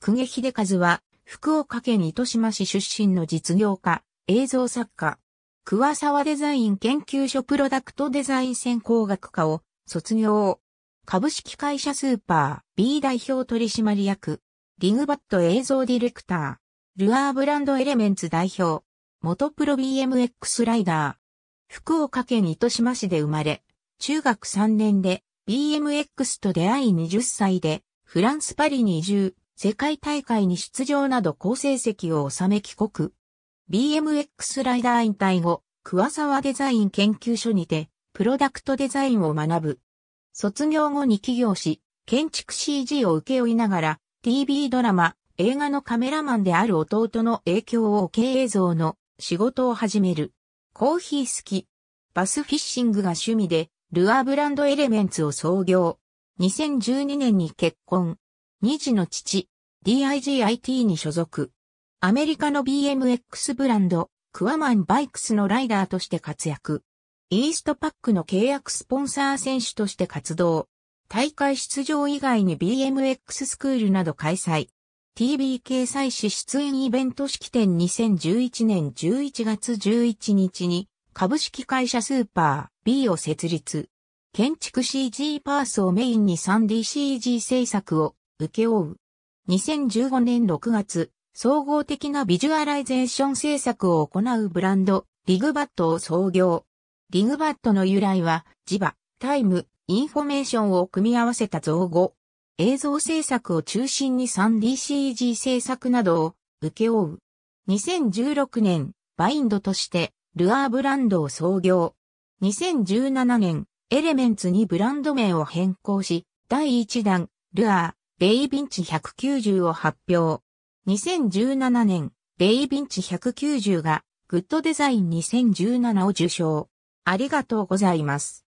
久下秀和は、福岡県糸島市出身の実業家、映像作家。桑沢デザイン研究所プロダクトデザイン専攻学科を卒業。株式会社スーパー B 代表取締役。リグバット映像ディレクター。ルアーブランドエレメンツ代表。元プロ BMX ライダー。福岡県糸島市で生まれ、中学3年で BMX と出会い20歳でフランスパリに移住。世界大会に出場など好成績を収め帰国。BMX ライダー引退後、桑沢デザイン研究所にて、プロダクトデザインを学ぶ。卒業後に起業し、建築 CG を請け負いながら、TV ドラマ、映画のカメラマンである弟の影響を受け映像の仕事を始める。コーヒー好き。バスフィッシングが趣味で、ルアーブランドエレメンツを創業。2012年に結婚。2児の父、DIGIT に所属。アメリカの BMX ブランド、クワマンバイクスのライダーとして活躍。イーストパックの契約スポンサー選手として活動。大会出場以外に BMX スクールなど開催。TBK 祭祀出演イベント式典2011年11月11日に株式会社スーパー B を設立。建築 CG パースをメインに 3DCG 制作を請け負う。2015年6月、総合的なビジュアライゼーション制作を行うブランド、リグバットを創業。リグバットの由来は、磁場、タイム、インフォメーションを組み合わせた造語。映像制作を中心に 3DCG 制作などを受け負う。2016年、バインドとして、ルアーブランドを創業。2017年、エレメンツにブランド名を変更し、第1弾、ルアー、ベイビンチ190を発表。2017年、ベイビンチ190が、グッドデザイン2017を受賞。ありがとうございます。